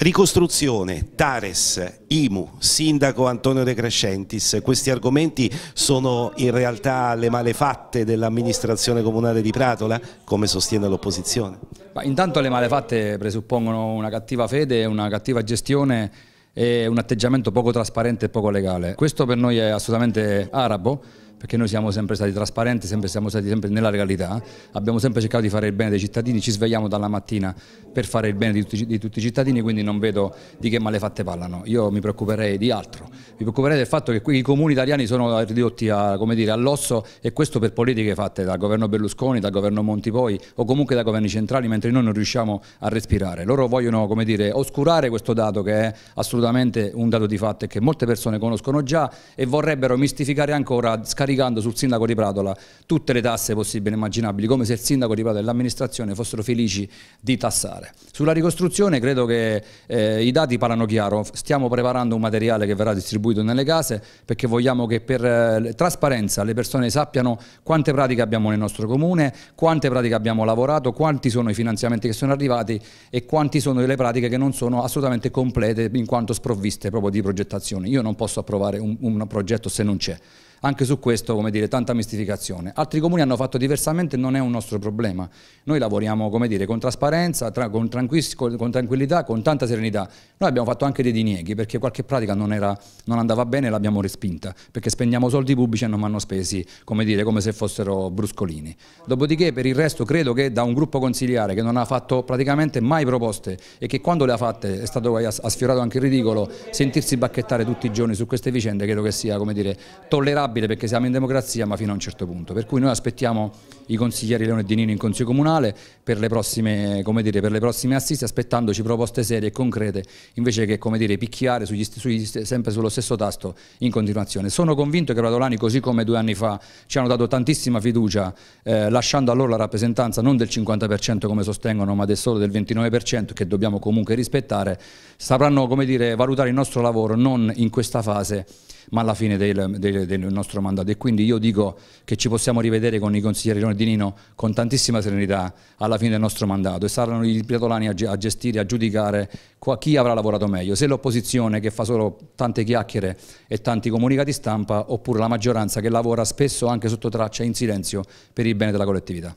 Ricostruzione, Tares, IMU, Sindaco Antonio De Crescentis, questi argomenti sono in realtà le malefatte dell'amministrazione comunale di Pratola, come sostiene l'opposizione? Intanto le malefatte presuppongono una cattiva fede, una cattiva gestione e un atteggiamento poco trasparente e poco legale. Questo per noi è assolutamente arabo perché noi siamo sempre stati trasparenti, sempre, siamo stati sempre nella legalità, abbiamo sempre cercato di fare il bene dei cittadini, ci svegliamo dalla mattina per fare il bene di tutti, di tutti i cittadini, quindi non vedo di che malefatte parlano, io mi preoccuperei di altro, mi preoccuperei del fatto che qui i comuni italiani sono ridotti all'osso e questo per politiche fatte dal governo Berlusconi, dal governo Monti poi o comunque dai governi centrali, mentre noi non riusciamo a respirare. Loro vogliono come dire, oscurare questo dato che è assolutamente un dato di fatto e che molte persone conoscono già e vorrebbero mistificare ancora, scaricare scaricando sul sindaco di Pratola tutte le tasse possibili e immaginabili, come se il sindaco di Pratola e l'amministrazione fossero felici di tassare. Sulla ricostruzione credo che eh, i dati parlano chiaro, stiamo preparando un materiale che verrà distribuito nelle case perché vogliamo che per eh, trasparenza le persone sappiano quante pratiche abbiamo nel nostro comune, quante pratiche abbiamo lavorato, quanti sono i finanziamenti che sono arrivati e quanti sono le pratiche che non sono assolutamente complete in quanto sprovviste proprio di progettazione. Io non posso approvare un, un progetto se non c'è. Anche su questo, come dire, tanta mistificazione. Altri comuni hanno fatto diversamente, non è un nostro problema. Noi lavoriamo, come dire, con trasparenza, tra, con, con, tranquillità, con tanta serenità. Noi abbiamo fatto anche dei dinieghi, perché qualche pratica non, era, non andava bene e l'abbiamo respinta, perché spendiamo soldi pubblici e non vanno spesi, come dire, come se fossero bruscolini. Dopodiché, per il resto, credo che da un gruppo consigliare che non ha fatto praticamente mai proposte e che quando le ha fatte è stato, ha sfiorato anche il ridicolo, sentirsi bacchettare tutti i giorni su queste vicende credo che sia, come dire, tollerabile inattaccabile perché siamo in democrazia ma fino a un certo punto, per cui noi aspettiamo i consiglieri Leone e Di in Consiglio Comunale per le prossime, dire, per le prossime assiste aspettandoci proposte serie e concrete invece che dire, picchiare sugli, sugli, sempre sullo stesso tasto in continuazione. Sono convinto che Radolani così come due anni fa ci hanno dato tantissima fiducia eh, lasciando a loro la rappresentanza non del 50% come sostengono ma del solo del 29% che dobbiamo comunque rispettare, sapranno dire, valutare il nostro lavoro non in questa fase ma alla fine del, del, del, nostro mandato. E quindi io dico che ci possiamo rivedere con i consiglieri Leone e Di Nino con tantissima serenità alla fine del nostro mandato e saranno i piatolani a, gestire, a giudicare chi avrà lavorato meglio, se l'opposizione che fa solo tante chiacchiere e tanti comunicati stampa oppure la maggioranza che lavora spesso anche sotto traccia in silenzio per il bene della collettività.